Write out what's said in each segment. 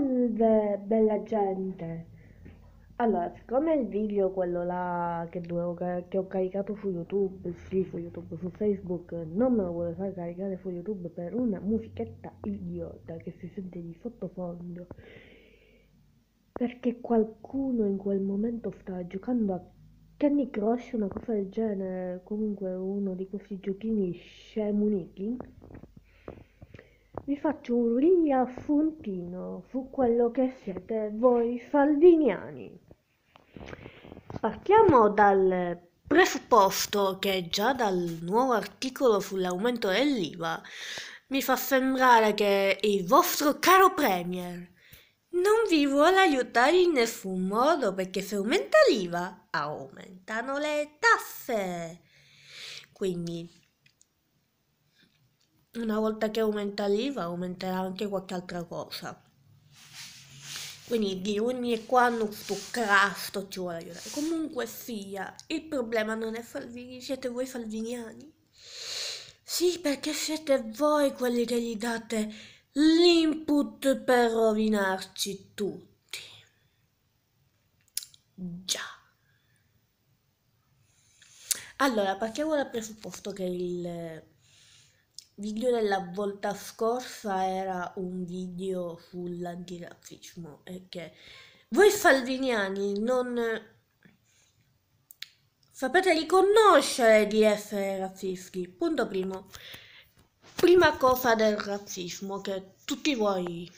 Salve bella gente! Allora, siccome il video quello là che, dovevo, che ho caricato su YouTube, sì su YouTube, su Facebook, non me lo vuole far caricare su YouTube per una musichetta idiota che si sente di sottofondo, perché qualcuno in quel momento stava giocando a Candy Crush, una cosa del genere, comunque uno di questi giochini scemuniti, vi faccio un Lia Funtino su quello che siete voi salviniani. Partiamo dal presupposto che già dal nuovo articolo sull'aumento dell'IVA mi fa sembrare che il vostro caro Premier non vi vuole aiutare in nessun modo perché se aumenta l'IVA aumentano le tasse. Quindi una volta che aumenta l'IVA aumenterà anche qualche altra cosa. Quindi di ogni e quando questo crasto ci vuole aiutare. Comunque sia, il problema non è Salvini, siete voi salviniani. Sì, perché siete voi quelli che gli date l'input per rovinarci tutti. Già. Allora, partiamo dal presupposto che il video della volta scorsa era un video sull'antirazzismo e che voi salviniani non sapete riconoscere di essere razzisti. Punto primo. Prima cosa del razzismo che tutti voi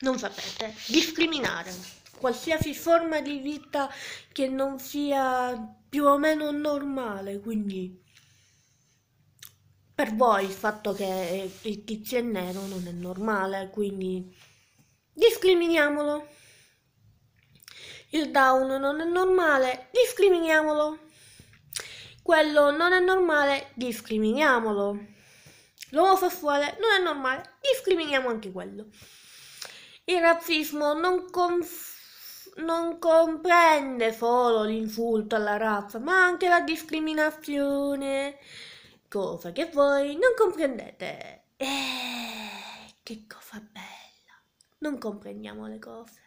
non sapete, discriminare. Qualsiasi forma di vita che non sia più o meno normale, quindi per voi il fatto che eh, il tizio è nero non è normale, quindi discriminiamolo. Il down non è normale, discriminiamolo. Quello non è normale, discriminiamolo. L'omosessuale non è normale, discriminiamo anche quello. Il razzismo non, conf- non comprende solo l'insulto alla razza, ma anche la discriminazione cosa che voi non comprendete. Eh, che cosa bella. Non comprendiamo le cose.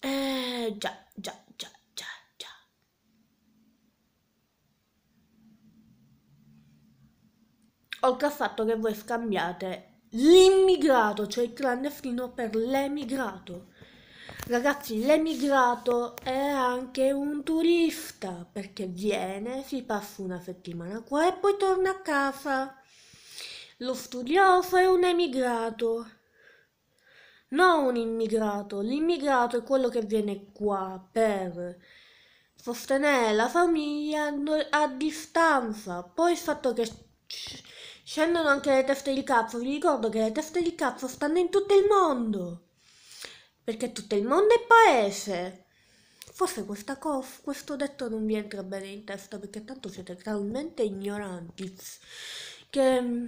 Eh, già, già, già, già, già. Oltre al fatto che voi scambiate l'immigrato, cioè il clandestino, per l'emigrato. Ragazzi, l'emigrato è anche un turista perché viene, si passa una settimana qua e poi torna a casa. Lo studioso è un emigrato, non un immigrato. L'immigrato è quello che viene qua per sostenere la famiglia a distanza. Poi il fatto che scendono anche le teste di cazzo, vi ricordo che le teste di cazzo stanno in tutto il mondo perché tutto il mondo è paese. Forse questa cof, questo detto non vi entra bene in testa perché tanto siete talmente ignoranti che mm,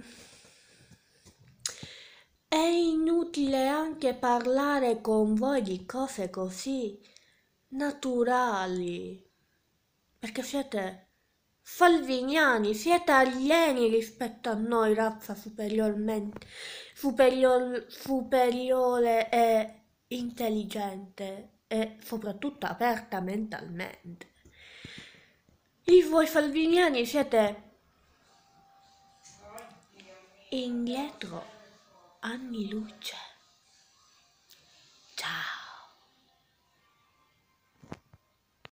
è inutile anche parlare con voi di cose così naturali perché siete Salviniani, siete alieni rispetto a noi, razza superiormente superior, superiore e intelligente e soprattutto aperta mentalmente. E voi salviniani siete indietro anni luce.